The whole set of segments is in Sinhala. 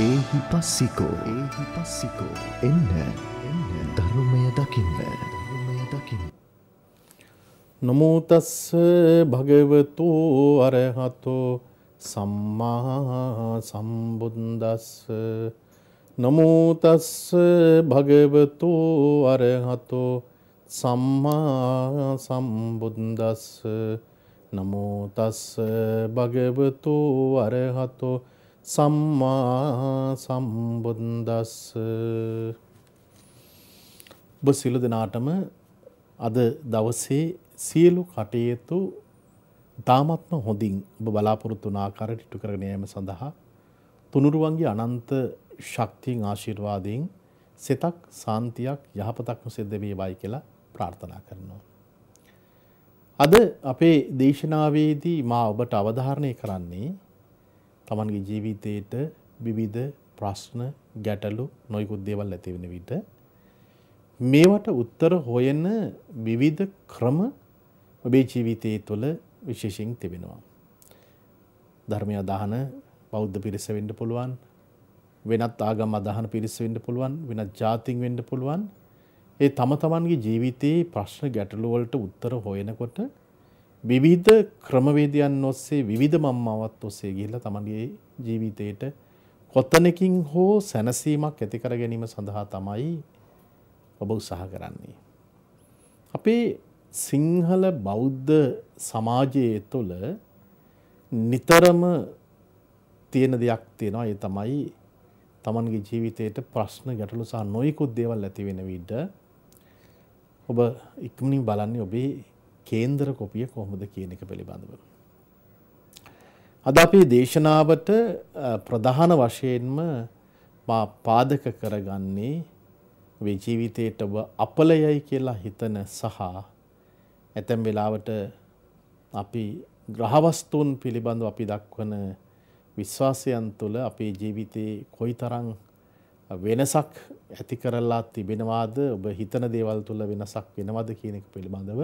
ඒහි පස්සිකෝ ඒහි පස්සිකෝ එන්න එන්න ධර්මය දකින්න ධර්මය දකින්න. නොමූතස්ස භගවතු අරහතෝ සම්මා සම්බුද්දස්ස නමෝතස්ස භගවතු අරහතෝ සම්මා සම්බුද්දස්ස නමෝතස්ස භගවතු අරහතෝ සම්මා සම්බුද්දස්ස ඔබ සියලු දෙනාටම අද දවසේ සියලු කටයුතු තාමත්ම හොඳින් ඔබ බලාපොරොත්තු වන ආකාරයට ඉටු කරගෙන යාම සඳහා තුනුරුවන්ගේ අනන්ත ශක්තියන් ආශිර්වාදයෙන් සිතක් සාන්තියක් යහපතක්ම සිද්ධ වේවායි කියලා ප්‍රාර්ථනා කරනවා. අද අපේ දේශනාවේදී මා ඔබට අවධාරණය කරන්නේ තමන්ගේ ජීවිතයට විවිධ ප්‍රශ්න ගැටලු නොයකුත් දේවල් ඇතිවෙන විට මේවට උත්තර හොයන විවිධ ක්‍රම ඔබේ ජීවිතයේ තුළ විශේෂයෙන් තිබෙනවා. ධර්මය අදහන බෞද්ධ පිරිස වෙන්න පුළුවන් වෙනත් ආගම් අදහන පිරිස වෙන්න පුළුවන් වෙනත් ජාතින් වෙන්න පුළුවන් ඒ තම තමන්ගේ ජීවිතයේ ප්‍රශ්න ගැටලුවලට උත්තර හොයනකොට විවිධ ක්‍රමවේදයන් ඔස්සේ විවිධ මම්මාවත් ඔස්සේ ගිහිල්ලා තමන්ගේ ජීවිතේට කොතනකින් හෝ සැනසීමක් ඇති කර ගැනීම සඳහා තමයි ඔබ උත්සාහ කරන්නේ. අපේ සිංහල බෞද්ධ සමාජයේ තුළ නිතරම තියෙන දෙයක් තියෙනවා ඒ තමයි තමන්ගේ ජීවිතයට ප්‍රශ්න ගැටලු සහ නොයෙකුත් දේවල් ඇති වෙන විට ඔබ ඉක්මනින් බලන්නේ ඔබේ කේන්දර කොපිය කොහොමද කියන එක පිළිබඳව. අද අපේ දේශනාවට ප්‍රධාන වශයෙන්ම පාදක කරගන්නේ මේ ජීවිතයට අපලයයි කියලා හිතන සහ ඇතැම් වෙලාවට අපි ග්‍රහවස්තුන් පිළිබඳව අපි දක්වන විශ්වාසයන් තුළ අපේ ජීවිතයේ කොයිතරම් වෙනසක් ඇති කරලා තිබෙනවාද ඔබ හිතන දේවල් තුළ වෙනසක් වෙනවද කියන එක පිළිබඳව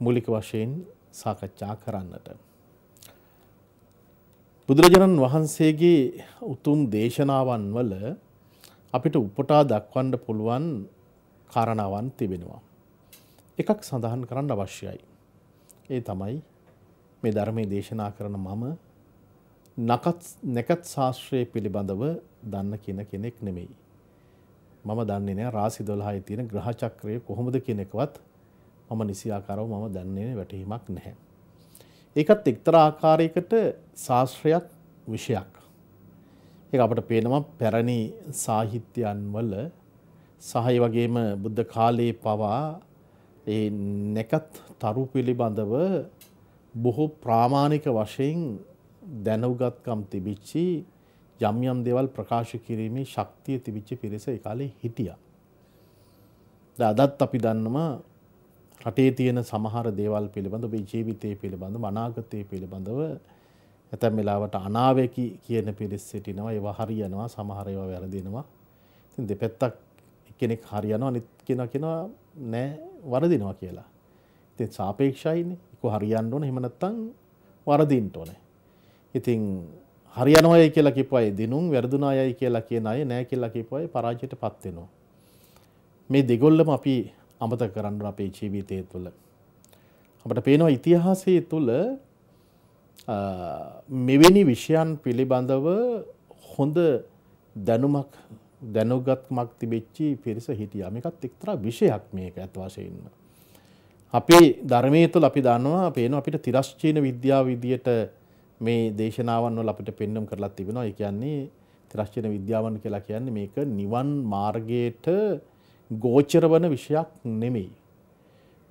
මූලික වශයෙන් සාකච්ඡා කරන්නට. බුදුරජාණන් වහන්සේගේ උතුම් දේශනාවන් වල අපිට උපටා දක්වන්න පුළුවන් කාරණාවන් තිබෙනවා. එකක් සඳහන් කරන්න අවශ්‍යයි. ඒ තමයි මේ ධර්මයේ දේශනා කරන මම නකත් නැකත් ශාස්ත්‍රය පිළිබඳව දන්න කියන කෙනෙක් නෙමෙයි. මම දන්නේ නෑ රාසි 12යි තියෙන ග්‍රහ චක්‍රය කොහොමද කියන එකවත් මම නිසියාකාරව මම දන්නේ වැටහීමක් නැහැ. ඒකත් එක්තරා ආකාරයකට ශාස්ත්‍රයක් විෂයක්. ඒක අපට පේනවා පැරණි සාහිත්‍යයන් වල සහයි වගේම බුද්ධ කාලයේ පවා ඒ නැකත් තරු පිළිබඳව බොහෝ ප්‍රාමාණික වශයෙන් දැනුගත්කම් තිබිච්චි යම් යම් දේවල් ප්‍රකාශ කිරීමේ ශක්තිය තිබිච්ච පිරිස ඒ කාලේ හිටියා. අදත් අපි දන්නවා රටේ තියෙන සමහර දේවල් පිළිබඳ ඔබේ ජීවිතය පිළිබඳ මනාගතය පිළිබඳව ඇතැම් වෙලාවට අනාවකි කියන පිරිස් සිටිනවා ඒවා හරියනවා සමහර ඒවා වැරදිනවා ඉතින් දෙපැත්තක් කෙනෙක් හරියනවා අනිත් කෙනා කෙනා නෑ වරදිනවා කියලා ඉතින් සාපේක්ෂයිනේ එක හරියන්න ඕන එහෙම නැත්නම් වරදින්න ඕනේ ඉතින් හරියනවායි කියලා කිව්ව අය දිනුම් වැරදුනායයි කියලා කියන අය නෑ කියලා කිව්ව අය පරාජයට පත් වෙනවා මේ දෙගොල්ලම අපි අමත කරන්න අපේ ජීවිතය තුළ. අපට පේනවා ඉතිහාසය තුළ මෙවැනි විෂයන් පිළිබඳව හොඳ දැනුමක් දැනුගත්මක් තිබෙච්චි පිරිස හිටියා මේකත් එක්තරා විෂයක් මේක ඇත්වශයෙන්ම. අපේ ධර්මය තුළ අපි දන්නවා පේන අපිට තිරශ්චීන විද්‍යාව විදියට මේ දේශනාවන් වල අපිට පෙන්නම් කරලා තිබෙනවා ඒ කියන්නේ තිරශ්චීන විද්‍යාවන් කියලා කියන්නේ මේක නිවන් මාර්ගයට ගෝචර වන විෂයක් නෙමෙයි.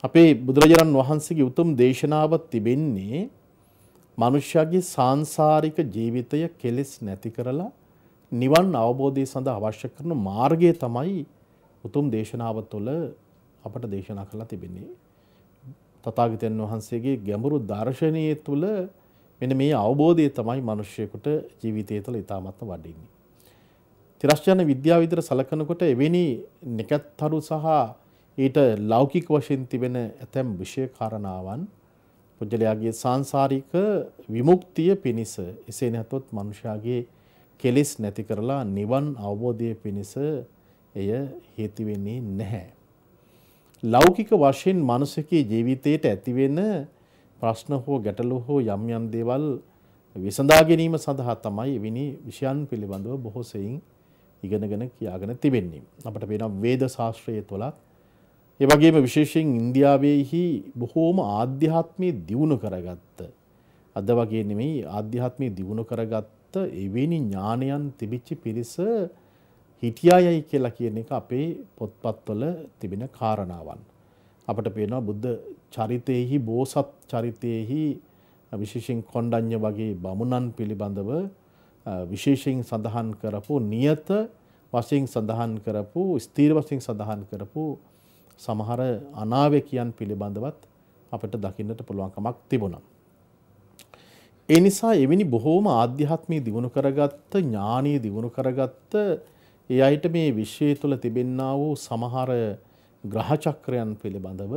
අපේ බුදුරජාණන් වහන්සේගේ උතුම් දේශනාව තිබෙන්නේ මනුෂ්‍යගේ සාංසාරික ජීවිතය කෙලෙස් නැති කරලා නිවන් අවබෝධය සඳහා අවශ්‍ය කරන මාර්ගය තමයි උතුම් දේශනාව තුළ අපට දේශනා කරලා තිබෙන්නේ. තථාගතයන් වහන්සේගේ ගැඹුරු දර්ශනය තුළ මෙන්න මේ අවබෝධය තමයි මිනිස්සෙකුට ජීවිතය තුළ ඉතාමත්ම වඩින්නේ. තිරස්්ජාන විද්‍යාව විතර සලකනකොට එවැනි නිකත්තරු සහ ඊට ලෞකික වශයෙන් තිබෙන ඇතැම් විෂය කාරණාවන් පුද්ගලයාගේ සංසාරික විමුක්තිය පිණිස එසේ නැතොත් මනුෂයාගේ කෙලෙස් නැති කරලා නිවන් අවබෝධය පිණිස එය හේතු වෙන්නේ නැහැ. ලෞකික වශයෙන් මනුස්සකේ ජීවිතයට ඇතිවෙන ප්‍රශ්න හෝ ගැටලු හෝ යම් යම් දේවල් විසඳා ගැනීම සඳහා තමයි එවැනි විෂයන් පිළිබඳව බොහෝ සෙයින් ඉගෙනගෙන කියාගෙන තිබෙන්නේ. අපට පේනම් වේද ශාස්ත්‍රයේ තුළත් ඒවගේම විශේෂයෙන් ඉන්දියාවේහි බොහෝම ආධ්‍යාත්මය දියුණු කරගත්ත. අද වගේ නෙමෙයි ආධ්‍යාත්මය දියුණු කරගත්ත එවැනි ඥානයන් තිබිච්චි පිරිස හිටියායයි කියලා කියන එක අපේ පොත්පත්වල තිබෙන කාරණාවන්. අපට පේනවා බුද්ධ චරිතයෙහි බෝසත් චරිතයෙහි විශේෂෙන් කොණ්ඩඤ්ඤ වගේ බමුණන් පිළිබඳව විශේෂයෙන් සඳහන් කරපු නියත වශයෙන් සඳහන් කරපු ස්ථීර වශයෙන් සඳහන් කරපු සමහර අනාවැකියන් පිළිබඳවත් අපට දකින්නට පුළුවන්කමක් තිබුණා. ඒ නිසා එවැනි බොහෝම ආධ්‍යාත්මී දියුණු කරගත්ත ඥානීය දියුණු කරගත්ත ඒ අයට මේ විශ්වය තුළ තිබෙන්නා වූ සමහර ග්‍රහචක්‍රයන් පිළිබඳව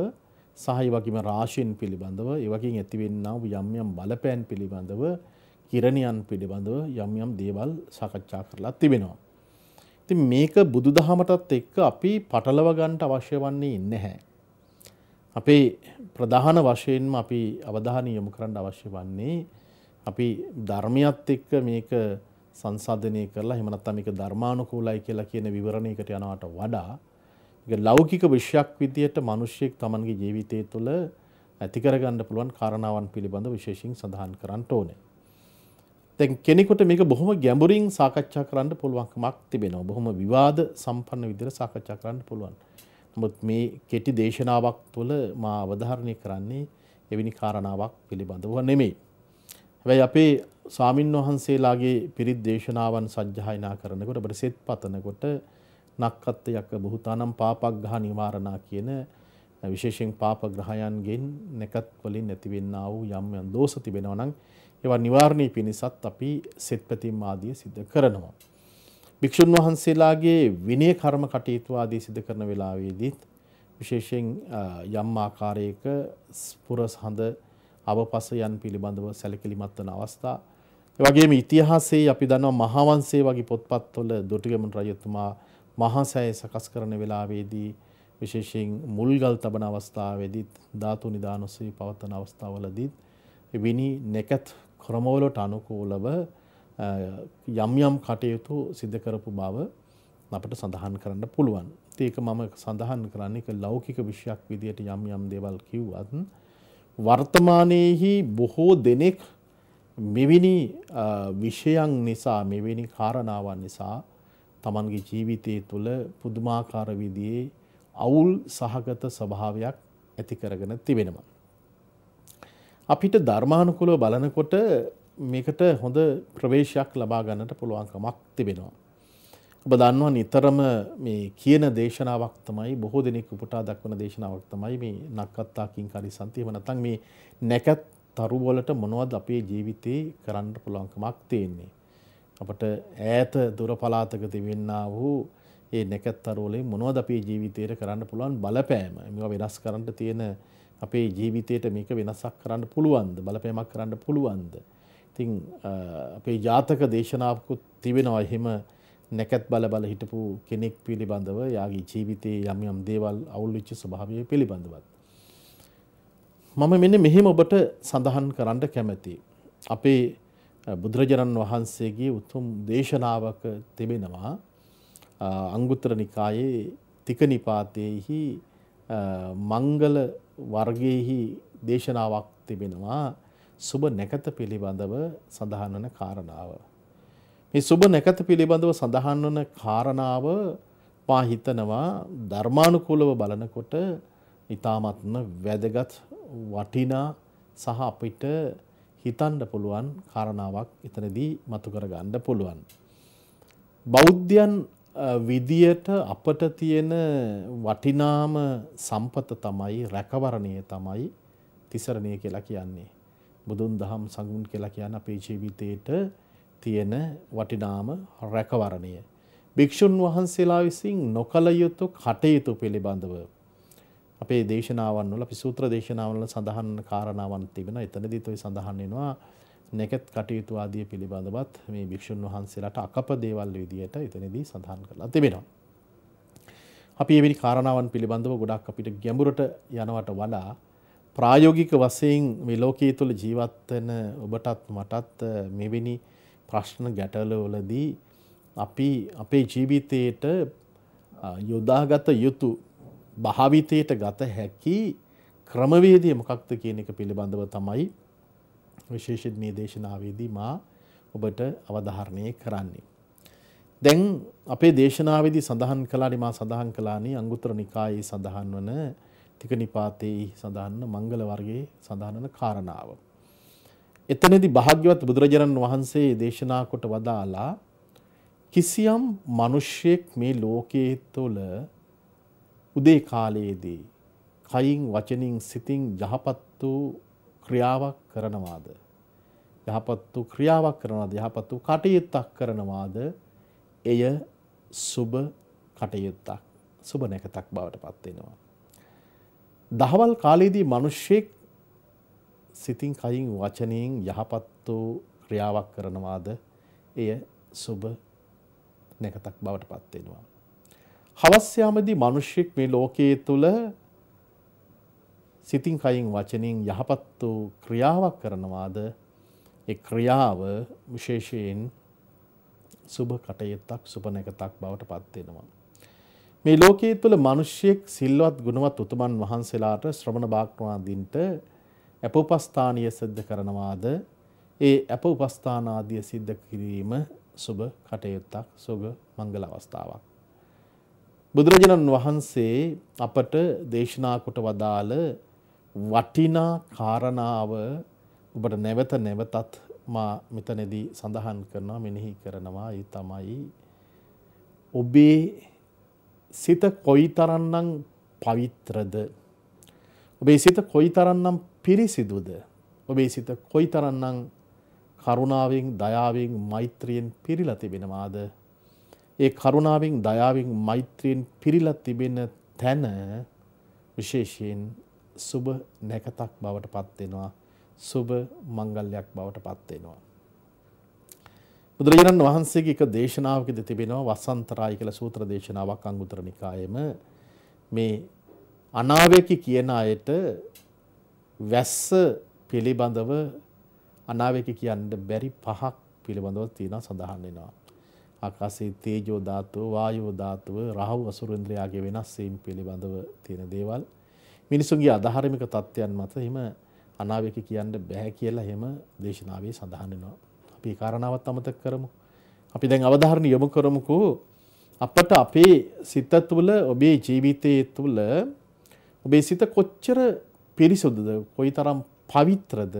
සහ ඒ වගේම රාශීන් පිළිබඳව ඒ වගේම ඇතිවෙන්නා වූ යම් යම් බලපෑම් පිළිබඳව හිරණයන් පිළිබඳව යම් යම් දේවල් සාකච්ඡා කරලා තිබෙනවා. ති මේක බුදු දහමටත් එක්ක අපි පටලවගන්ට අවශ්‍ය වන්නේ නැහැ. අපේ ප්‍රධාන වශයෙන්ම අපි අවධානය යොමු කරන්න අවශ්‍ය වන්නේ අපි ධර්මයත් එක්ක මේක සංසාධනය කරලා හෙමනත් අමික ධර්මානුකූලයි කියලා කියන විවරණයකට යනවට වඩා ලෞකික විශ්යක් විදියට මනුෂ්‍යයෙක් තමන්ගේ ජීවිතය තුළ ඇතිකරගන්න පුළුවන් කාරණාවන් පිළිබඳ විශේෂින් සඳහන් කරන්න ඕනේ. දැන් කෙනෙකුට මේක බොහොම ගැඹුරින් සාකච්ඡා කරන්න පුළුවන්කමක් තිබෙනවා. බොහොම විවාද සම්පන්න විදිහට සාකච්ඡා කරන්න පුළුවන්. නමුත් මේ කෙටි දේශනාවක් තුළ මා අවධාරණය කරන්නේ එවැනි කාරණාවක් පිළිබඳව නෙමෙයි. හැබැයි අපේ ස්වාමින් වහන්සේලාගේ පිරිත් දේශනාවන් සජ්ජායනා කරනකොට අපිට සෙත් පතනකොට නක්කත්තයක් බුහතානම් පාපක් ගහ නිවාරණා කියන විශේෂයෙන් පාප ග්‍රහයන්ගෙන් නැකත් වලින් නැතිවෙන්නා වූ යම් යම් දෝෂ තිබෙනවා නම් ඒවා නිවාරණය පිණිසත් අපි සෙත්පැතිම් ආදිය සිද්ධ කරනවා. භික්‍ෂූන් වහන්සේලාගේ විනය කර්ම කටයුතු ආදී සිද්ධ කරන වෙලාවේදීත් විශේෂයෙන් යම් ආකාරයක ස්පුරස් හඳ අවපස යන් පිළිබඳව සැලකිලිමත් වන අවස්ථා ඒ වගේම ඉතිහාසයේ අපි දන්නවා මහාවංශයේ වගේ පොත්පත්වල දොටුගැමුණු රජතුමා මහා සෑය සකස් කරන වෙලාවේදී විශේෂයෙන් මුල්ගල් තබන අවස්ථාවේදීත් ධාතු නිදානොසී පවත්වන අවස්ථාවලදීත් විනි නැකත් ක්‍රමවලට අනුකූලව යම් යම් කටයුතු සිද්ධ කරපු බව අපට සඳහන් කරන්න පුළුවන්. ඒක මම සඳහන් කරන්නේ එක ලෞකික විෂයක් විදියට යම් යම් දේවල් කිව්වත් වර්තමානයේහි බොහෝ දෙනෙක් මෙවැනි විෂයන් නිසා මෙවැනි කාරණාවන් නිසා තමන්ගේ ජීවිතය තුළ පුදුමාකාර විදියේ අවුල් සහගත ස්වභාවයක් ඇති කරගෙන තිබෙනවා. අපිට ධර්මානුකුලව බලනකොට මේකට හොඳ ප්‍රවේශයක් ලබා ගන්නට පුළුවන්කමක් තිබෙනවා. ඔබ දන්නවා නිතරම මේ කියන දේශනාවක් තමයි බොහෝ දෙනෙක් උපුටා දක්වන දේශනාවක් තමයි මේ නක්කත්තා කිංකාරී සන්ති එහෙම නැත්නම් මේ නැකත් තරු වලට මොනවද අපේ ජීවිතේ කරන්න පුළුවන්කමක් තියෙන්නේ. අපට ඈත දුර පළාතක තිබෙන්නා වූ ඒ නැකත් තරු වලින් මොනවද අපේ ජීවිතේට කරන්න පුළුවන් බලපෑම. මේවා වෙනස් කරන්න තියෙන අපේ ජීවිතයට මේක වෙනසක් කරන්න පුළුවන්ද බලපෑමක් කරන්න පුළුවන්ද. ඉතිං අපේ ජාතක දේශනාවකුත් තිබෙනවා එහෙම නැකැත් බල බල හිටපු කෙනෙක් පිළිබඳව යාගේ ජීවිතයේ යම් යම් දේවල් අවුල්විච්ච ස්වභාවය පිළිබඳවත්. මම මෙන්න මෙහෙම ඔබට සඳහන් කරන්න කැමැති. අපේ බුදුරජාණන් වහන්සේගේ උතුම් දේශනාවක තිබෙනවා අංගුත්තර නිකායේ තිකනිපාතයෙහි මංගල වර්ගයෙහි දේශනාවක් තිබෙනවා සුබ නැකත පිළිබඳව සඳහන් වන කාරණාව. මේ සුබ නැකත පිළිබඳව සඳහන් වන කාරණාව මා හිතනවා ධර්මානුකූලව බලනකොට ඊ타මත්ම වැදගත් වටිනා සහ අපිට හිතන්න පුළුවන් කාරණාවක් එතනදී මතු කරගන්න පුළුවන්. බෞද්ධයන් විදියට අපට තියෙන වටිනාම සම්පත තමයි රැකවරණය තමයි තිසරණය කියලා කියන්නේ. බුදුන් දහම් සඟුන් කියලා කියන අපේ ජීවිතේට තියෙන වටිනාම රැකවරණය. භික්ෂුන් වහන්සේලා විසින් නොකළ යුතු කටයුතු පිළිබඳව අපේ දේශනාවන් වල අපි සූත්‍ර දේශනාවන් වල සඳහන් කාරණාවන් තිබෙනවා. එතනදිත් ඔය සඳහන් වෙනවා නැකත් කටයුතු ආදිය පිළිබඳවත් මේ භික්ෂුන් වහන්සේලාට අකප දේවල් විදියට එතනදී සඳහන් කරලා තිබෙනවා. අපි එවැනි කාරණාවන් පිළිබඳව ගොඩක් අපිට ගැඹුරට යනවට වඩා ප්‍රායෝගික වශයෙන් මේ ලෝකයේ තුල ජීවත් වෙන ඔබටත් මටත් මෙවැනි ප්‍රශ්න ගැටලවලදී අපි අපේ ජීවිතයට යොදාගත යුතු භාවිතයට ගත හැකි ක්‍රමවේදය මොකක්ද කියන එක පිළිබඳව තමයි විශේෂයෙන් මේ දේශනාවේදී මා ඔබට අවධාරණය කරන්නේ. දැන් අපේ දේශනාවේදී සඳහන් කළානි මා සඳහන් කළානි අංගුත්තර නිකායේ සඳහන් වන තික නිපාතයේ සඳහන් මංගල වර්ගයේ සඳහන් වන කාරණාව. එතනදී භාග්‍යවත් බුදුරජාණන් වහන්සේ දේශනා කොට වදාලා කිසියම් මිනිසෙක් මේ ලෝකයේ තුල උදේ කාලයේදී කයින් වචනින් සිතින් යහපත් වූ ක්‍රියාවක් කරනවාද. යහපත් වූ ක්‍රියාවක් කරනවාද යහපත් වූ කටයුත්තක් කරනවාද එය සුබ කටයුත්තක් සුබ නැකතක් බවට පත්වෙනවා. දහවල් කාලයේදී මනුෂ්‍යෙක් සිතින් කයින් වචනයෙන් යහපත් වූ ක්‍රියාවක් කරනවාද එය සුබ නැකතක් බවට පත්වෙනවා. හවස්යාමදී මනුෂ්‍යෙක් මේ ලෝකයේ තුළ සිතින් කයින් වචනින් යහපත් වූ ක්‍රියාවක් කරනවාද ඒ ක්‍රියාව විශේෂයෙන් සුභ කටයුත්තක් සුපනැකතක් බවට පත්වෙනවා. මේ ලෝකයේ තුළ මනුෂ්‍යයෙක් සිල්වත් ගුණවත් උතුමන් වහන්සේලාට ශ්‍රමණ භාක්‍රවාදීන්ට ඇප උපස්ථානීය සිද්ධ කරනවාද ඒ ඇප උපස්ථානාදිය සිද්ධ කිරීම සුභ කටයුත්තක් සුභ මංගල අවස්ථාවක්. බුදුරජාණන් වහන්සේ අපට දේශනා කොට වදාළ වටිනා කාරණාව ඔබට නැවත නැවතත් මා මෙතනදී සඳහන් කරනවා මෙනෙහි කරනවා ඒ තමයි ඔබේ සිත කොයිතරම්නම් පවිත්‍රද ඔබේ සිත කොයිතරම්නම් පිරිසිදුද ඔබේ සිත කොයිතරම්නම් කරුණාවෙන් දයාවෙන් මෛත්‍රියෙන් පිරීලා තිබෙනවාද ඒ කරුණාවෙන් දයාවෙන් මෛත්‍රියෙන් පිරීලා තිබෙන තැන විශේෂයෙන් සුබ නැකතක් බවට පත් වෙනවා සුබ මංගල්‍යයක් බවට පත් වෙනවා බුදුරජාණන් වහන්සේගේ එක දේශනාවකදී තිබෙනවා වසන්තරාය කියලා සූත්‍ර දේශනාවක් අංගුත්තර නිකායේම මේ අනාවේකි කියන අයට වැස්ස පිළිබඳව අනාවේකි කියන්න බැරි පහක් පිළිබඳව තියෙනවා සඳහන් වෙනවා. ආකාශයේ තේජෝ ධාතුව, වායෝ ධාතුව, රාහු අසුරේන්ද්‍රයාගේ වෙනස් වීම පිළිබඳව තියෙන දේවල්. මිනිසුන්ගේ අධාරමික තත්ත්වයන් මත එහෙම අනාවක කියන්න බැහැ කියලා හෙම දේශනාවේ සඳහන් වෙනවා. අපි කාරණාවත් අමතක කරමු. අපි දැන් අවධාරණ යොමු කරමුකෝ අපට අපේ සිත තුළ ඔබේ ජීවිතයේ තුළ ඔබේ සිත කොච්චර පිරිසුදුද කොයිතරම් පවිත්‍රද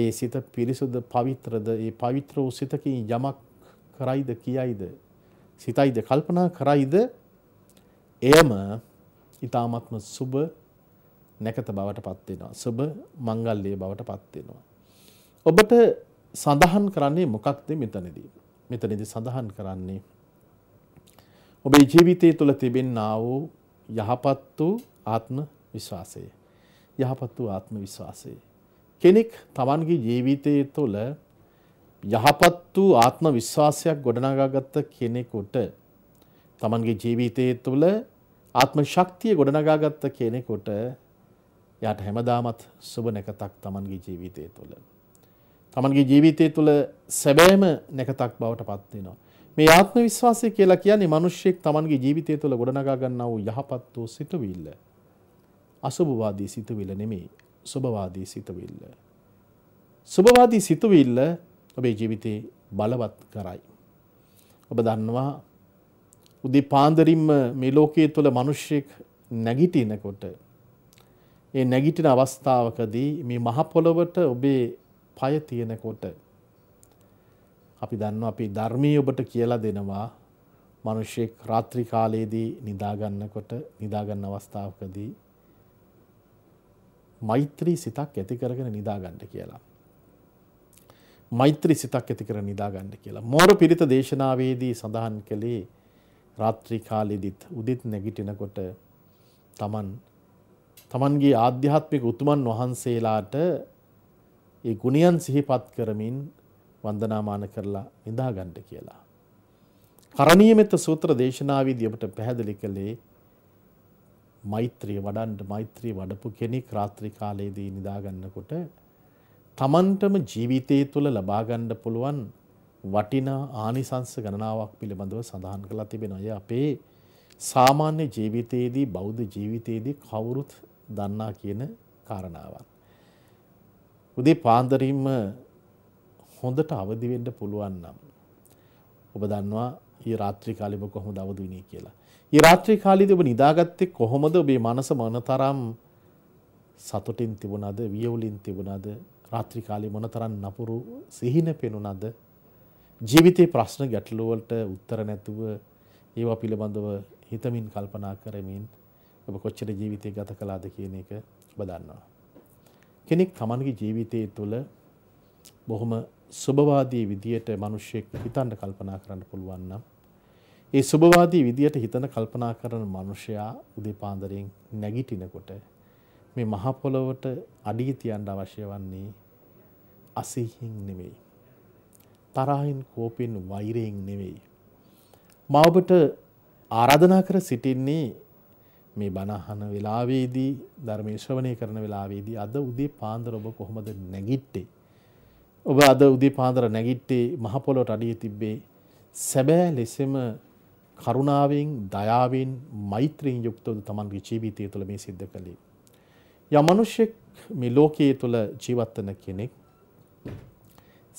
ඒ සිත පිරිසුද පවිත්‍රද ඒ පවිත්‍ර වූ සිතකින් යමක් කරයිද කියයිද සිතයිද කල්පනා කරයිද එයම ඊ타ත්ම සුබ නැකත බවට පත් වෙනවා. සුබ මංගල්‍යයේ බවට පත් වෙනවා. ඔබට සඳහන් කරන්නේ මොකක්ද මෙතනදී? මෙතනදී සඳහන් කරන්නේ ඔබේ ජීවිතය තුළ තිබෙනා වූ යහපත් වූ ආත්ම විශ්වාසය. යහපත් වූ ආත්ම විශ්වාසය. කෙනෙක් තමන්ගේ ජීවිතය තුළ යහපත් වූ ආත්ම විශ්වාසයක් ගොඩනගාගත්ත කෙනෙකුට තමන්ගේ ජීවිතය තුළ ආත්ම ශක්තිය ගොඩනගාගත්ත කෙනෙකුට යාට හැමදාමත් සුබ නැකතක් තමන්ගේ ජීවිතය තුළ. තමන්ගේ ජීවිතය තුළ සැබෑම නැකතක් බවට පත්වෙනවා. මේ ආත්ම විශ්වාසය කියලා කියන්නේ මනුෂ්‍යෙක් තමන්ගේ ජීවිතය තුළ ගොඩනගා ගන්නා වූ යහපත් වූ සිතුවිල්ල. අසුභවාදී සිතුවිල්ල නෙමේ සුභවාදී සිතුවිල්ල. සුභවාදී සිතුවිල්ල ඔබේ ජීවිතේ බලවත් කරයි. ඔබ දන්නවා උදේ පාන්දරින්ම මේ ලෝකයේ තුළ මනුෂ්‍යෙක් නැගිටිනකොට ඒ නැගිටින අවස්ථාවකදී මේ මහපොළොවට ඔබේ පය තියෙනකොට අපි දන්න අපි ධර්මී ඔබට කියලා දෙනවා මනුෂ්‍යෙක් රාත්‍රි කාලයේදී නිදාගන්නකොට නිදාගන්න අවස්ථාවකදී මෛත්‍රී සිතක් ඇති කරගෙන නිදාගන්න කියලා. මෛත්‍රී සිතක් ඇති කර නිදාගන්න කියලා. මෝර පිරිත දේශනාවේදී සඳහන් කළේ රාත්‍රී කාලෙදිත් උදෙත් නැගිටිනකොට තමන් තමන්ගේ ආධ්‍යාත්මික උතුමන් වහන්සේලාට ඒ ගුණයන් සිහිපත් කරමින් වන්දනාමාන කරලා නිදාගන්ට කියලා. කරණීයමෙත සූත්‍ර දේශනාවේදී අපට පැහැදිලි කළේ මෛත්‍රිය වඩන්න මෛත්‍රිය වඩපු කෙනෙක් රාත්‍රී කාලයේදී නිදාගන්නකොට තමන්ටම ජීවිතය තුළ ලබා ගන්න පුළුවන් වටිනා ආනිසංස ගණනාවක් පිළිබඳව සඳහන් කරලා තිබෙනවා. අපේ සාමාන්‍ය ජීවිතයේදී බෞද්ධ ජීවිතයේදී කවුරුත් දන්නා කියන කාරණාවක්. උදේ පාන්දරින්ම හොඳට අවදි වෙන්න පුළුවන් නම් ඔබ දන්නවා ඊ රාත්‍රී කාලේ ඔබ කොහොමද අවදි වුණේ කියලා. ඊ රාත්‍රී කාලේදී ඔබ නිදාගත්තේ කොහොමද? ඔබේ මනස මොනතරම් සතුටින් තිබුණාද? වියවුලින් තිබුණාද? රාත්‍රී කාලේ මොනතරම් නපුරු සිහින පෙනුණාද? ජීවිතේ ප්‍රශ්න ගැටලුවලට උත්තර නැතුව ඒවා පිළිබඳව හිතමින් කල්පනා කරමින් ඔබ කොච්චර ජීවිතය ගත කලාද කියන එක ඔබ දන්නවා. කෙනෙක් තමන්ගේ ජීවිතය තුළ බොහොම සුභවාදී විදියට මනුෂ්‍යයෙක් හිතන්න කල්පනා කරන්න පුළුවන් නම් ඒ සුභවාදී විදියට හිතන කල්පනා කරන මනුෂයා උදේ පාන්දරෙන් නැගිටිනකොට මේ මහ පොළොවට අඩිය තියන්න අවශ්‍ය වන්නේ අසීහින් නෙවෙයි. තරහින් කෝපෙන් වෛරයෙන් නෙවෙයි. මා ඔබට ආරාධනා කර සිටින්නේ මේ බණහන වෙලාවේදී ධර්මේශ්‍රවණය කරන වෙලාවේදී අද උදේ පාන්දර ඔබ කොහොමද නැගිට්ටේ. ඔබ අද උදේ පාන්දර නැගිට්ටේ මහපොලොට අඩිය තිබ්බේ සැබෑ ලෙසම කරුණාවෙන් දයාවෙන් මෛත්‍රීෙන් යුක්තවද තමන්ගේ ජීවිතය තුළ මේ සිද්ධ කළේ. යමනුෂ්‍යෙක් මේ ලෝකයේ තුළ ජීවත්වන කෙනෙක්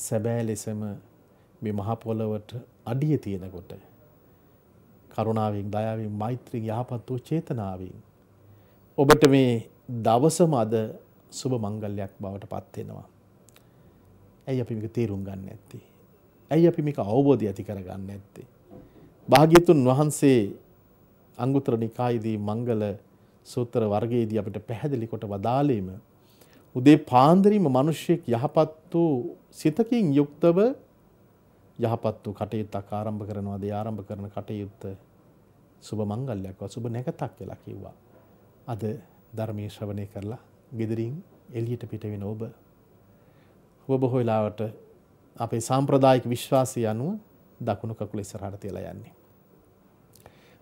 සැබෑ ලෙසම මේ මහපොලවට අඩිය තියෙනකොට කරුණාවෙන් දයාවෙන් මෛත්‍රී යහපත් වූ චේතනාවෙන් ඔබට මේ දවසම අද සුබ මංගල්‍යයක් බවට පත් වෙනවා. ඇයි අපි මේක තේරුම් ගන්න නැත්තේ? ඇයි අපි මේක අවබෝධය ඇති කර ගන්න නැත්තේ? භාග්‍යතුන් වහන්සේ අංගුත්තර නිකායේදී මංගල සූත්‍ර වර්ගයේදී අපිට පැහැදිලි කොට වදාළේම උදේ පාන්දරීම මිනිසෙක් යහපත් වූ සිතකින් යුක්තව යහපත් වූ කටයුත්තක් ආරම්භ කරනවාද ආරම්භ කරන කටයුත්ත සුබ මංගල්ලයක් සුබ නැකතක් කියලා කිව්වා. අද ධර්මයේ ශ්‍රවණය කරලා ගෙදරින් එළියට පිට වෙන ඔබ ඔබ බොහෝ වෙලාවට අපේ සාම්ප්‍රදායික විශ්වාසය අනුව දකුණු කකුල ඉස්සරහට තියලා යන්නේ.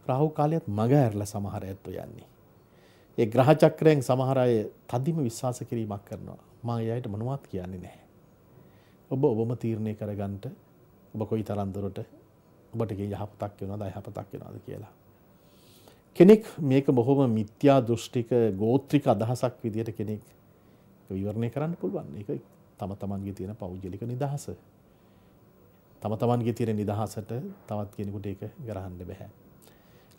රාහු කාලයේත් මග ඇරලා සමහර ඇත්තෝ යන්නේ. ඒ ග්‍රහ චක්‍රයෙන් සමහර අය තදිම විශ්වාස කිරීමක් කරනවා. මම ඒ අයට මොනවත් කියන්නේ නැහැ. ඔබ ඔබම තීරණය කරගන්න ඔබ කොයි තරම් දුරට ඔබට යහපතක් වෙනවද අයහපතක් වෙනවද කියලා. කෙනෙක් මේක බොහොම මිත්‍යා දෘෂ්ටික ගෝත්‍රික අදහසක් විදියට කෙනෙක් විවරණය කරන්න පුළුවන් ඒක තම තමන්ගේ තියෙන පෞද්ගලික නිදහස. තම තමන්ගේ තියෙන නිදහසට තවත් කෙනෙකුට ඒක ගරහන්න බැහැ.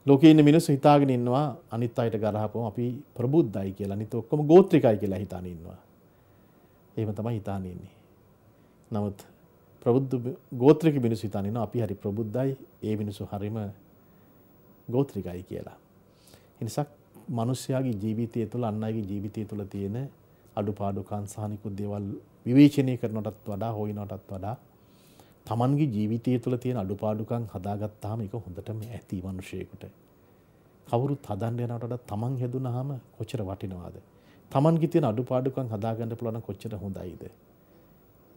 ලෝකේ ඉන්න මිනිස්සු හිතාගෙන ඉන්නවා අනිත් අයට ගරහපුවම අපි ප්‍රබුද්ධයි කියලා. අනිත් ඔක්කොම ගෝත්‍රිකයි කියලා හිතාන ඉන්නවා. එහෙම තමයි හිතාන ඉන්නේ. නමුත් ප්‍රබුද්ධ ගෝත්‍රික මිනිස්සු හිතාන ඉන්නවා අපි හරි ප්‍රබුද්ධයි, ඒ මිනිස්සු හරිම ගෝත්‍රිකයි කියලා. එනිසා මිනිස්යාගේ ජීවිතය තුළ අන් අයගේ ජීවිතය තුළ තියෙන අඩුපාඩුකම් සහ නිකුත් දේවල් විවේචනය කරනටත් වඩා හොයනටත් වඩා තමන්ගේ ජීවිතය තුළ තියෙන අඩුපාඩුකම් හදාගත්තාම ඒක හොඳටම ඇති මිනිසෙකුට. කවුරුත් හදන්න යනට වඩා තමන් හැදුනහම කොච්චර වටිනවද? තමන්ගේ තියෙන අඩුපාඩුකම් හදාගන්න පුළුවන් කොච්චර හොඳයිද?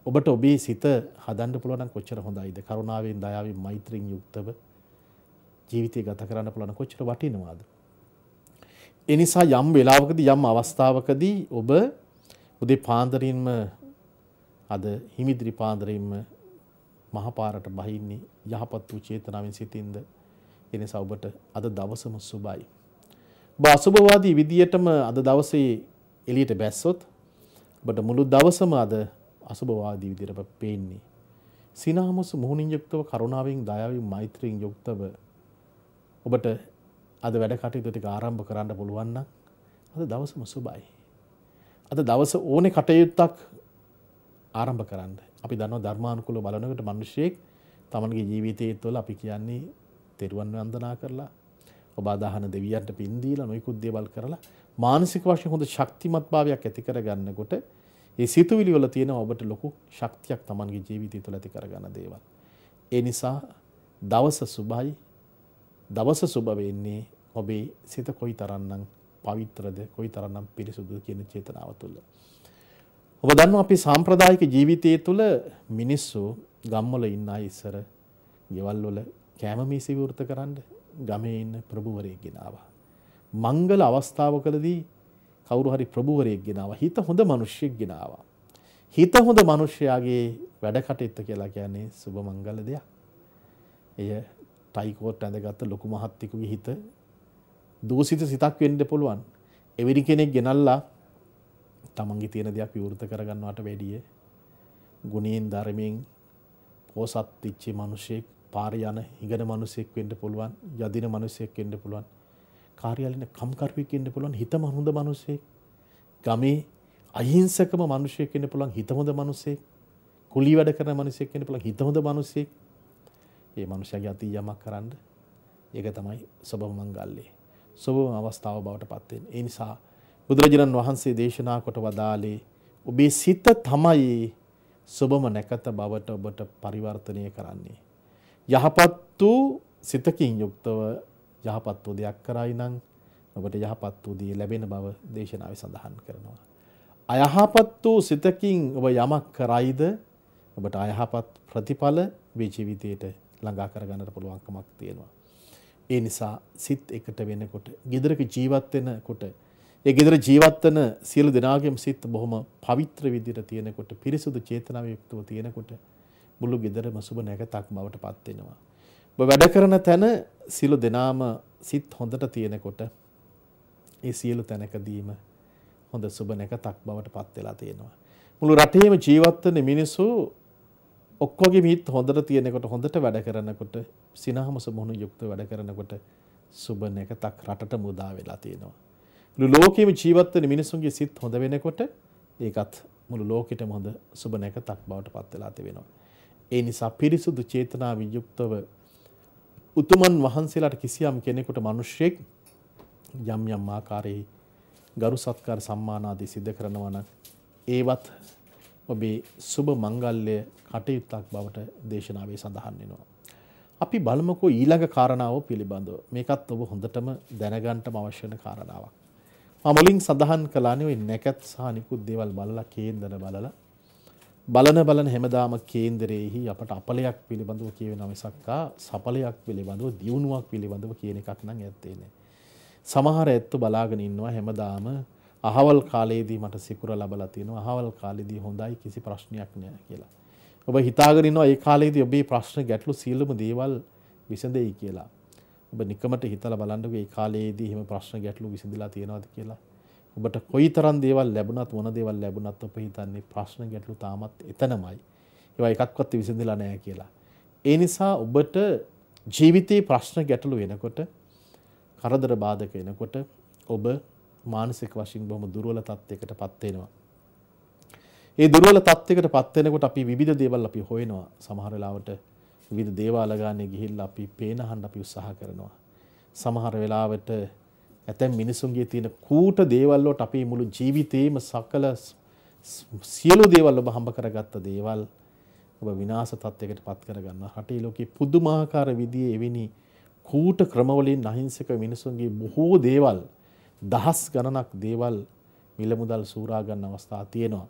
ඔබට ඔබේ සිත හදන්න පුළුවන් කොච්චර හොඳයිද? කරුණාවෙන්, දයාවෙන්, මෛත්‍රියෙන් යුක්තව ජීවිතය ගත කරන්න පුළුවන් කොච්චර වටිනවද? ඒ නිසා යම් වෙලාවකදී යම් අවස්ථාවකදී ඔබ උදේ පාන්දරින්ම අද හිමිදිරි පාන්දරින්ම මහපාරට බහින්නේ යහපත් වූ චේතනාවෙන් සිතින්ද එනිසා ඔබට අද දවසම සුබයි. ඔබ අසුභවාදී විදියටම අද දවසේ එළියට බැස්සොත් ඔබට මුළු දවසම අද අසුභවාදී විදියට පේන්නේ. සිනාමස මුහුණින් යුක්තව කරුණාවෙන් දයාවෙන් මෛත්‍රියෙන් යුක්තව ඔබට අද වැඩ කටයුතු ටික ආරම්භ කරන්න පුළුවන් නම් අද දවසම සුබයි. අද දවස ඕනේ කටයුත්තක් ආරම්භ කරන්න. අපි දන්නවා ධර්මානුකූලව බලනකොට මිනිස්සෙක් තමන්ගේ ජීවිතයේ තුළ අපි කියන්නේ තෙරුවන් වන්දනා කරලා ඔබ අදහන දෙවියන්ට පින් දීලා නොයිකුත් දේවල් කරලා මානසික වශයෙන් හොඳ ශක්තිමත් භාවයක් ඇති කරගන්නකොට ඒ සිතුවිලි වල තියෙන ඔබට ලොකු ශක්තියක් තමන්ගේ ජීවිතය තුළ ඇති කරගන්න දේවල්. ඒ නිසා දවස සුබයි දවස සුබ වෙන්නේ ඔබේ සිත කොයි තරන්නම් පවිත්‍රද කොයි තරන්නම් පිරිසුදු කියන චේතනාව තුළ. ඔබ දන්නවා අපි සාම්ප්‍රදායික ජීවිතය තුළ මිනිස්සු ගම්වල ඉන්න අය ඉස්සර ගෙවල් වල කෑම මීසි විවෘත කරන්න ගමේ ඉන්න ප්‍රභූවරයෙක් ගෙනාවා. මංගල අවස්ථාවකලදී කවුරු හරි ප්‍රභූවරයෙක් ගෙනාවා. හිත හොඳ මිනිහෙක් ගෙනාවා. හිත හොඳ මිනිහයාගේ වැඩ කටයුත්ත කියලා කියන්නේ සුබ මංගල දෙයක්. එය ටයිකෝට් ඇඳගත්ත ලොකු මහත්තිකුගේ හිත දූසිත සිතක් වෙන්න පුළුවන් එවැනි කෙනෙක් ගෙනල්ලා තමන්ගේ තියෙන දෙයක් විවෘත කරගන්නවට වැඩිය ගුණයෙන් ධර්මයෙන් පෝසත් තිච්චි මිනිසෙක් පාර යන හිඟන මිනිසෙක් වෙන්න පුළුවන් යදින මිනිසෙක් වෙන්න පුළුවන් කාර්යාලින කම්කරුවෙක් වෙන්න පුළුවන් හිතම හොඳ මිනිසෙක් ගමේ අහිංසකම මිනිසෙක් වෙන්න පුළුවන් හිතම හොඳ මිනිසෙක් කුලී වැඩ කරන මිනිසෙක් වෙන්න පුළුවන් හිතම හොඳ මිනිසෙක් ඒ මනුෂ්‍යගේ අතී යමක් කරන්න ඒක තමයි සබව මංගල්ලේ. සබම අවස්ථාව බවට පත්වෙන්. ඒ නිසා බුදුරජාණන් වහන්සේ දේශනා කොට වදාලේ ඔබේ සිත තමයි සුබම නැකත බවට ඔබට පරිවර්තනය කරන්නේ. යහපත් වූ සිතකින් යුක්තව යහපත් වූ දෙයක් කරයි නම් ඔබට යහපත් වූ දේ ලැබෙන බව දේශනාවේ සඳහන් කරනවා. අයහපත් වූ සිතකින් ඔබ යමක් කරයිද ඔබට අයහපත් ප්‍රතිඵල මේ ජීවිතයේට ළඟා කරගන්නට පුළුවන්කමක් තියෙනවා. ඒ නිසා සිත් එකට වෙනකොට gedaraක ජීවත් වෙනකොට ඒ gedara ජීවත් වෙන සියලු දෙනාගේම සිත් බොහොම පවිත්‍ර විදිහට තියෙනකොට පිරිසුදු චේතනාව යුක්තව තියෙනකොට මුළු gedarම සුබ නැගතක් බවට පත් වෙනවා. ඔබ වැඩ කරන තැන සියලු දෙනාම සිත් හොඳට තියෙනකොට ඒ සියලු තැනකදීම හොඳ සුබ නැකතක් බවට පත් වෙලා තියෙනවා. මුළු රටේම ජීවත් වෙන මිනිස්සු ඔක්කොගේ මිත් හොඳට තියෙනකොට හොඳට වැඩ කරනකොට සිනහමස මුහුණු යුක්ත වැඩ කරනකොට සුබ නැකතක් රටට මුදා වෙලා තියෙනවා. මුළු ලෝකෙම ජීවත් වෙන මිනිසුන්ගේ සිත් හොඳ වෙනකොට ඒකත් මුළු ලෝකෙටම හොඳ සුබ නැකතක් බවට පත් වෙලා තිබෙනවා. ඒ නිසා පිරිසුදු චේතනාවෙන් යුක්තව උතුමන් වහන්සේලාට කිසියම් කෙනෙකුට මිනිස්සෙක් යම් යම් ආකාරයේ ගරු සත්කාර සම්මානාදී සිද්ධ කරනවා නම් ඒවත් ඔබේ සුබ මංගල්‍ය කටයුත්තක් බවට දේශනාවේ සඳහන් වෙනවා. අපි බලමුකෝ ඊළඟ කාරණාව පිළිබඳව. මේකත් ඔබ හොඳටම දැනගන්නට අවශ්‍ය වෙන කාරණාවක්. මම මුලින් සඳහන් කළානේ ওই නැකත් සහ නිකුත් දේවල් බලලා කේන්දර බලලා බලන බලන හැමදාම කේන්දරයේහි අපට අපලයක් පිළිබඳව කියවෙන මිසක්කා සඵලයක් පිළිබඳව දියුණුවක් පිළිබඳව කියන එකක් නම් ඇත්තේ නැහැ. සමහර ඇත්ත බලාගෙන ඉන්නවා හැමදාම අහවල් කාලයේදී මට සිකුර ලබලා තියෙනවා අහවල් කාලෙදී හොඳයි කිසි ප්‍රශ්නයක් නෑ කියලා. ඔබ හිතාගෙන ඉන්නවා ඒ කාලේදී ඔබේ ප්‍රශ්න ගැටලු සියලුම දේවල් විසඳෙයි කියලා. ඔබ නිකමට හිතලා බලන්නකෝ ඒ කාලේදී එහෙම ප්‍රශ්න ගැටලු විසඳලා තියෙනවද කියලා. ඔබට කොයිතරම් දේවල් ලැබුණත් මොන දේවල් ලැබුණත් ඔබ හිතන්නේ ප්‍රශ්න ගැටලු තාමත් එතනමයි. ඒවා එකක්වත් විසඳලා නැහැ කියලා. ඒ නිසා ඔබට ජීවිතයේ ප්‍රශ්න ගැටලු වෙනකොට කරදර බාධක වෙනකොට ඔබ මානසික වශයෙන් බොහොම දුර්වල තත්යකට පත් වෙනවා. ඒ දුර්වල තත්යකට පත් වෙනකොට අපි විවිධ දේවල් අපි හොයනවා. සමහර වෙලාවට විවිධ දේවාල ගානේ ගිහිල්ලා අපි පේනහන් අපි උත්සාහ කරනවා. සමහර වෙලාවට ඇතැම් මිනිසුන්ගේ තියෙන කූට දේවල් වලට අපේ මුළු ජීවිතේම සකල සියලු දේවල් ඔබ හම්බ කරගත්ත දේවල් ඔබ විනාශ තත්යකට පත් කරගන්න. රටේ ලෝකේ පුදුමාකාර විදිහේ එවැනි කූට ක්‍රමවලින් අහිංසක මිනිසුන්ගේ බොහෝ දේවල් දහස් ගණනක් දේවල් මිලමුදල් සූරාගන්න අවස්ථා තියෙනවා.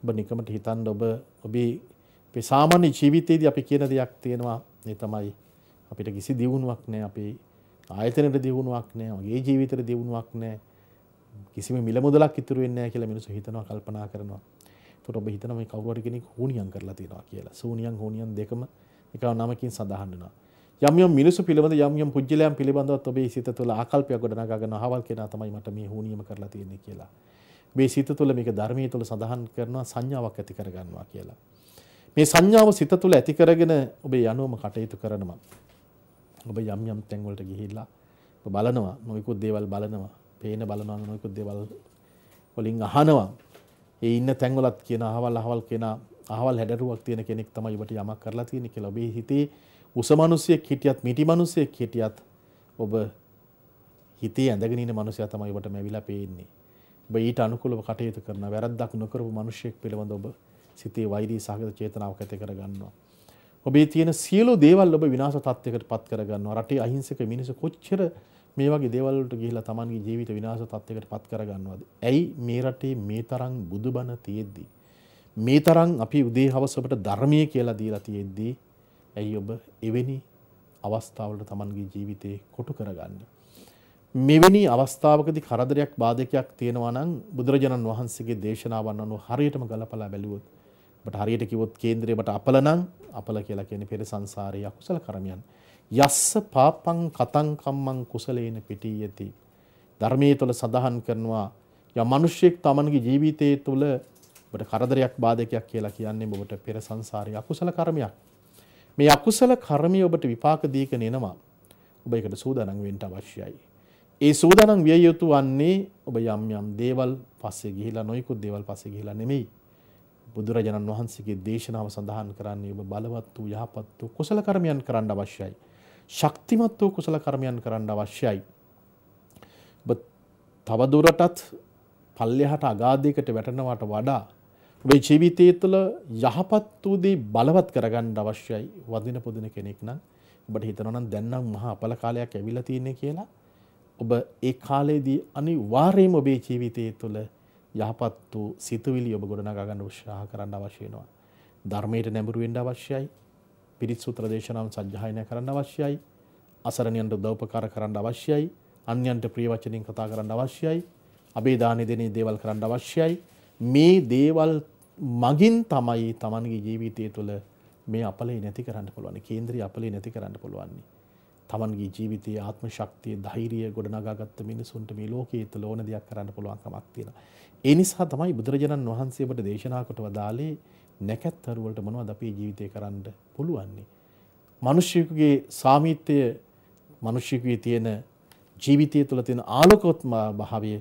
ඔබ නිකමට හිතන්ඩ ඔබ ඔබේ සාමාන්‍ය ජීවිතයේද අපි කියන දෙයක් තියෙනවා ඒ තමයි අපිට කිසි දියුණුවක් නෑ අපේ ආයතනට දියුණුවක් නෑ ගේ ජීවිතර දියුණුවක් නෑ කිසිම මිලමුදලක් ඉතුරුවෙන්නේ කියලා මිනිසු හිතනවා කල්පනා කරනවා තුට ඔබ හිතනම කවුවට කෙනෙක් හෝනියන් කරලා තියෙනවා කියලා සූනියන් හෝනියන් දෙකම එක නමකින් සඳහන්නවා යම් යම් මිනිසු පිළිබඳ යම් යම් පුජ්‍යලයන් පිළිබඳවත් ඔබේ සිත තුළ ආකල්පයක් ගොඩනගාගෙන අහවල් කෙනා තමයි මට මේ හුනියම කරලා තියෙන්නේ කියලා. මේ සිත තුළ මේක ධර්මයේ තුළ සඳහන් කරනවා සංඥාවක් ඇති කරගන්නවා කියලා. මේ සංඥාව සිත තුළ ඇති කරගෙන ඔබ යනුවම කටයුතු කරනවා. ඔබ යම් යම් තැන් වලට ගිහිල්ලා බලනවා නොයිකුත් දේවල් බලනවා, පේන බලනවා නොයිකුත් දේවල් වලින් අහනවා. ඒ ඉන්න තැන් වලත් කියන අහවල් අහවල් කියන අහවල් හැඩරුවක් තියෙන කෙනෙක් තමයි ඔබට යමක් කරලා තියෙන්නේ කියලා ඔබේ හිතේ උස මිනිසියෙක් හිටියත් මිටි මිනිසියෙක් හිටියත් ඔබ හිතේ ඇඳගෙන ඉන්න මිනිසයා තමයි ඔබට මැවිලා පේන්නේ. ඔබ ඊට අනුකූලව කටයුතු කරන වැරද්දක් නොකරපු මිනිසෙක් පිළිබඳ ඔබ සිතේ වෛරී සහගත චේතනාවක් ඇති කරගන්නවා. ඔබේ තියෙන සියලු දේවල් ඔබ විනාශ තත්යකට පත් කරගන්නවා. රටේ අහිංසක මිනිස්සු කොච්චර මේ වගේ දේවල් වලට ගිහිලා Tamanගේ ජීවිත විනාශ තත්යකට පත් කරගන්නවද? ඇයි මේ රටේ මේ තරම් බුදුබණ තියෙද්දි මේ තරම් අපි උදේ හවස ඔබට ධර්මයේ කියලා දීලා තියෙද්දී ඇයි ඔබ එවැනි අවස්ථාවලට තමන්ගේ ජීවිතේ කොටු කරගන්නේ. මෙවැනි අවස්ථාවකදි කරදරයක් බාධකයක් තියෙනවා නම් බුදුරජාණන් වහන්සේගේ දේශනාවන් අනුව හරියටම ගලපලා බැලුවොත් ඔබට හරියට කිව්වොත් කේන්ද්‍රයට අපල නම් අපල කියලා කියන්නේ පෙර සංසාරයේ අකුසල කර්මයන් යස්ස පාපං කතං කම්මං කුසලේන පිටී යති ධර්මයේ තුල සඳහන් කරනවා යම් මිනිසෙක් තමන්ගේ ජීවිතයේ තුල ඔබට කරදරයක් බාධකයක් කියලා කියන්නේ ඔබට පෙර සංසාරයේ අකුසල කර්මයක් මේ අකුසල කර්මය ඔබට විපාක දීකන එනවා. ඔබ එකට සූදානම් වෙන්න අවශ්‍යයි. ඒ සූදානම් විය යුතු වන්නේ ඔබ යම් යම් දේවල් පස්සේ ගිහිලා නොයිකුත් දේවල් පස්සේ ගිහිලා නෙමෙයි. බුදුරජාණන් වහන්සේගේ දේශනාව සඳහන් කරන්නේ ඔබ බලවත් වූ යහපත් වූ කුසල කර්මයන් කරන්න අවශ්‍යයි. ශක්තිමත් වූ කුසල කර්මයන් කරන්න අවශ්‍යයි. ඔබ තවදුරටත් පල්ලෙහාට අගාධයකට වැටෙනවට වඩා ඔබේ ජීවිතය තුළ යහපත් වූදී බලවත් කරගන්න අවශ්‍යයි වදින පුදින කෙනෙක් නම් ඔබට හිතනවනම් දැන්නම් මහා අපල කාලයක් ඇවිල්ලා තියෙන්නේ කියලා ඔබ ඒ කාලයේදී අනිවාර්යයෙන්ම ඔබේ ජීවිතය තුළ යහපත් වූ සිතුවිලි ඔබ ගොඩනගා ගන්න උත්සාහ කරන්න අවශ්‍ය වෙනවා. ධර්මයට නැඹුරු වෙන්න අවශ්‍යයි. පිරිත් සූත්‍ර දේශනාවන් සජ්ජායනය කරන්න අවශ්‍යයි. අසරණයන්ට උදව්පකාර කරන්න අවශ්‍යයි. අන්‍යන්ට ප්‍රිය වචනින් කතා කරන්න අවශ්‍යයි. අබේ දානෙ දෙනේ දේවල් කරන්න අවශ්‍යයි. මේ දේවල් මගින් තමයි තමන්ගේ ජීවිතය තුළ මේ අපලේ නැති කරන්න පුළුවන් කේන්ද්‍රී අපලේ නැති කරන්න පුළුවන්නේ. තමන්ගේ ජීවිතයේ ආත්ම ශක්තිය ධෛරිය ගොඩනගාගත්ත මිනිසුන්ට මේ ලෝකයේ තුළ ඕන දෙයක් කරන්න පුළුවන්කමක් තියෙනවා. ඒ නිසා තමයි බුදුරජාණන් වහන්සේ අපට දේශනා කොට වදාළේ නැකැත්තරුවලට මොනවද අපේ ජීවිතය කරන්න පුළුවන්නේ. මිනිස්සුකගේ සාමිත්‍ය මිනිස්සුකගේ තියෙන ජීවිතය තුළ තියෙන ආලෝකෝත්ම භාවය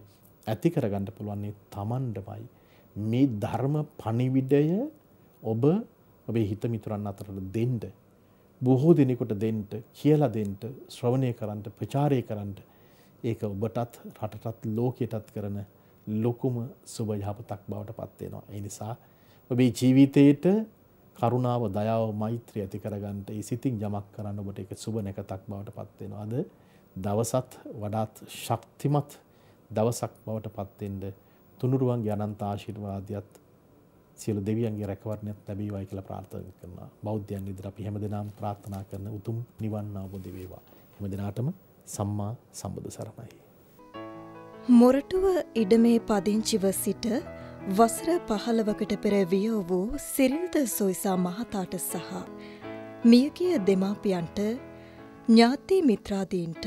ඇති කරගන්න පුළුවන්නේ තමන්ටමයි. මේ ධර්ම පණිවිඩය ඔබ ඔබේ හිත මිතුරන් අතරට දෙන්න බොහෝ දෙනෙකුට දෙන්න කියලා දෙන්න ශ්‍රවණය කරන්න ප්‍රචාරය කරන්න ඒක ඔබටත් රටටත් ලෝකයටත් කරන ලොකුම සුබ යහපතක් බවට පත් වෙනවා. ඒ නිසා ඔබේ ජීවිතේට කරුණාව, දයාව, මෛත්‍රිය ඇති කරගන්න ඒ සිතින් යමක් කරන්න ඔබට ඒක සුබ නැකතක් බවට පත් වෙනවා. අද දවසත් වඩාත් ශක්තිමත් දවසක් බවට පත් වෙන්න තුනුරුවන්ගේ අනන්ත ආශිර්වාදයත් සියලු දෙවියන්ගේ රැකවරණයත් ලැබේවායි කියලා ප්‍රාර්ථනා කරනවා. බෞද්ධයන් විදිහට අපි හැමදෙනාම ප්‍රාර්ථනා කරන උතුම් නිවන් අවබෝධ වේවා. හැමදෙනාටම සම්මා සම්බුදු සරණයි. මොරටුව ඉඩමේ පදිංචිව සිට වසර 15කට පෙර වියෝ වූ සිරිල්ද සොයිසා මහතාට සහ මියගිය දෙමාපියන්ට ඥාති මිත්‍රාදීන්ට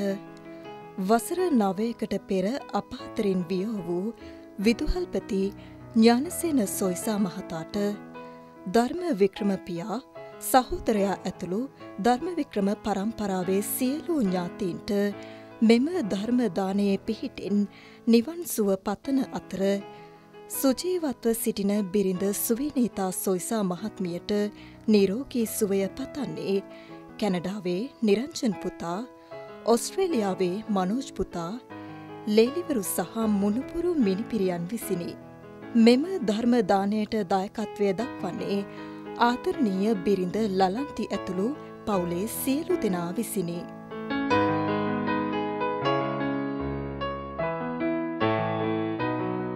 වසර 9කට පෙර අපාතරින් වියෝ වූ විදුහල්පති ඥානසේන සොයිසා මහතාට ධර්ම වික්‍රම පියා සහෝදරයා ඇතුළු ධර්ම වික්‍රම පරම්පරාවේ සියලු ඥාතීන්ට මෙම ධර්ම දානයේ පිහිටින් නිවන් සුව පතන අතර සුජීවත්ව සිටින බිරිඳ සුවිනීතා සොයිසා මහත්මියට නිරෝගී සුවය පතන්නේ කැනඩාවේ නිරංජන් පුතා ඔස්ට්‍රේලියාවේ මනෝජ් පුතා ලේලිවරු සහ මුණුපුරු මිනිපිරියන් විසිනි. මෙම ධර්ම දාණයට දායකත්වය දක්වන්නේ ආතරණීය බිරිඳ ලලන්ති ඇතුළු පවුලේ සියලු දෙනා විසිනි.